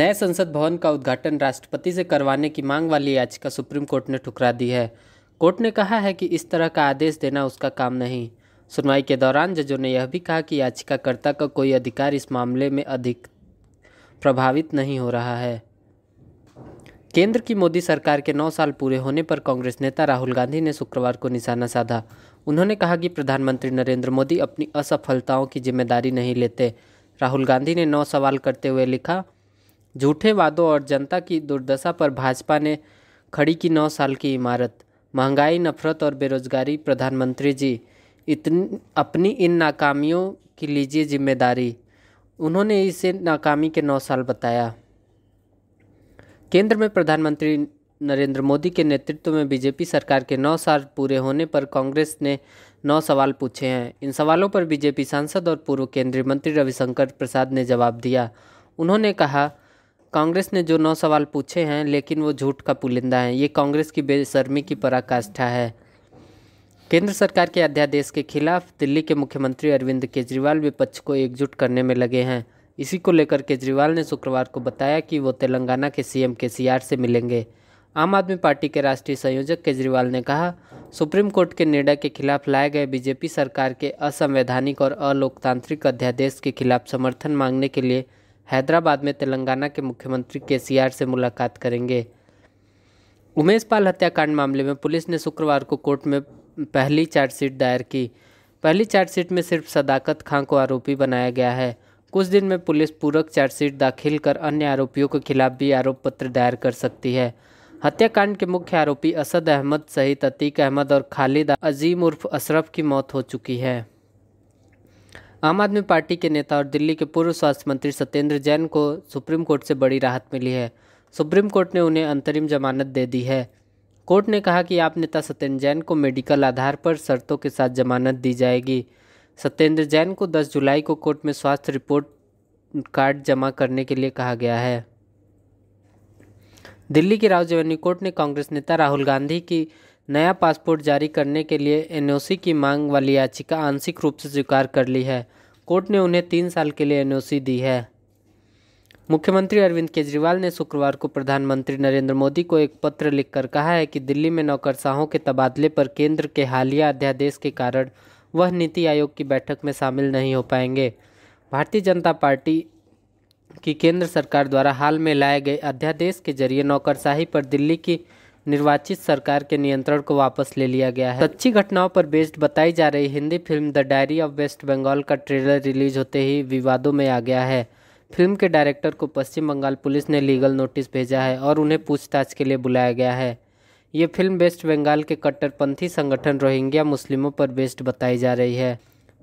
नए संसद भवन का उद्घाटन राष्ट्रपति से करवाने की मांग वाली याचिका सुप्रीम कोर्ट ने ठुकरा दी है कोर्ट ने कहा है कि इस तरह का आदेश देना उसका काम नहीं सुनवाई के दौरान जजों ने यह भी कहा कि याचिकाकर्ता का कोई अधिकार इस मामले में अधिक प्रभावित नहीं हो रहा है केंद्र की मोदी सरकार के नौ साल पूरे होने पर कांग्रेस नेता राहुल गांधी ने शुक्रवार को निशाना साधा उन्होंने कहा कि प्रधानमंत्री नरेंद्र मोदी अपनी असफलताओं की जिम्मेदारी नहीं लेते राहुल गांधी ने नौ सवाल करते हुए लिखा झूठे वादों और जनता की दुर्दशा पर भाजपा ने खड़ी की नौ साल की इमारत महंगाई नफरत और बेरोजगारी प्रधानमंत्री जी इतनी अपनी इन नाकामियों की लीजिए जिम्मेदारी उन्होंने इसे नाकामी के नौ साल बताया केंद्र में प्रधानमंत्री नरेंद्र मोदी के नेतृत्व में बीजेपी सरकार के नौ साल पूरे होने पर कांग्रेस ने नौ सवाल पूछे हैं इन सवालों पर बीजेपी सांसद और पूर्व केंद्रीय मंत्री रविशंकर प्रसाद ने जवाब दिया उन्होंने कहा कांग्रेस ने जो नौ सवाल पूछे हैं लेकिन वो झूठ का पुलिंदा है ये कांग्रेस की बेशर्मी की पराकाष्ठा है केंद्र सरकार के अध्यादेश के खिलाफ दिल्ली के मुख्यमंत्री अरविंद केजरीवाल विपक्ष को एकजुट करने में लगे हैं इसी को लेकर केजरीवाल ने शुक्रवार को बताया कि वो तेलंगाना के सीएम केसीआर से मिलेंगे आम आदमी पार्टी के राष्ट्रीय संयोजक केजरीवाल ने कहा सुप्रीम कोर्ट के निर्णय के खिलाफ लाए गए बीजेपी सरकार के असंवैधानिक और अलोकतांत्रिक अध्यादेश के खिलाफ समर्थन मांगने के लिए हैदराबाद में तेलंगाना के मुख्यमंत्री केसीआर से मुलाकात करेंगे उमेश पाल हत्याकांड मामले में पुलिस ने शुक्रवार को कोर्ट में पहली चार्जशीट दायर की पहली चार्जशीट में सिर्फ सदाकत खां को आरोपी बनाया गया है कुछ दिन में पुलिस पूरक चार्जशीट दाखिल कर अन्य आरोपियों के खिलाफ भी आरोप पत्र दायर कर सकती है हत्याकांड के मुख्य आरोपी असद अहमद सहित अतीक अहमद और खालिद अजीम उर्फ अशरफ की मौत हो चुकी है आम आदमी पार्टी के नेता और दिल्ली के पूर्व स्वास्थ्य मंत्री सत्येंद्र जैन को सुप्रीम कोर्ट से बड़ी राहत मिली है सुप्रीम कोर्ट ने उन्हें अंतरिम जमानत दे दी है कोर्ट ने कहा कि आप नेता सत्येंद्र जैन को मेडिकल आधार पर शर्तों के साथ जमानत दी जाएगी सत्येंद्र जैन को 10 जुलाई को कोर्ट में स्वास्थ्य रिपोर्ट कार्ड जमा करने के लिए कहा गया है दिल्ली की राव कोर्ट ने कांग्रेस नेता राहुल गांधी की नया पासपोर्ट जारी करने के लिए एनओसी की मांग वाली याचिका आंशिक रूप से स्वीकार कर ली है कोर्ट ने उन्हें तीन साल के लिए एनओसी दी है मुख्यमंत्री अरविंद केजरीवाल ने शुक्रवार को प्रधानमंत्री नरेंद्र मोदी को एक पत्र लिखकर कहा है कि दिल्ली में नौकरशाहों के तबादले पर केंद्र के हालिया अध्यादेश के कारण वह नीति आयोग की बैठक में शामिल नहीं हो पाएंगे भारतीय जनता पार्टी की केंद्र सरकार द्वारा हाल में लाए गए अध्यादेश के जरिए नौकरशाही पर दिल्ली की निर्वाचित सरकार के नियंत्रण को वापस ले लिया गया है सच्ची घटनाओं पर बेस्ड बताई जा रही Hindi film the diary of West Bengal का ट्रेलर रिलीज होते ही विवादों में आ गया है फिल्म के डायरेक्टर को पश्चिम बंगाल पुलिस ने लीगल नोटिस भेजा है और उन्हें पूछताछ के लिए बुलाया गया है ये फिल्म वेस्ट बंगाल के कट्टरपंथी संगठन रोहिंग्या मुस्लिमों पर बेस्ड बताई जा रही है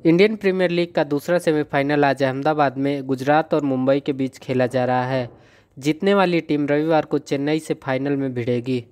इंडियन प्रीमियर लीग का दूसरा सेमीफाइनल आज अहमदाबाद में गुजरात और मुंबई के बीच खेला जा रहा है जीतने वाली टीम रविवार को चेन्नई से फाइनल में भिड़ेगी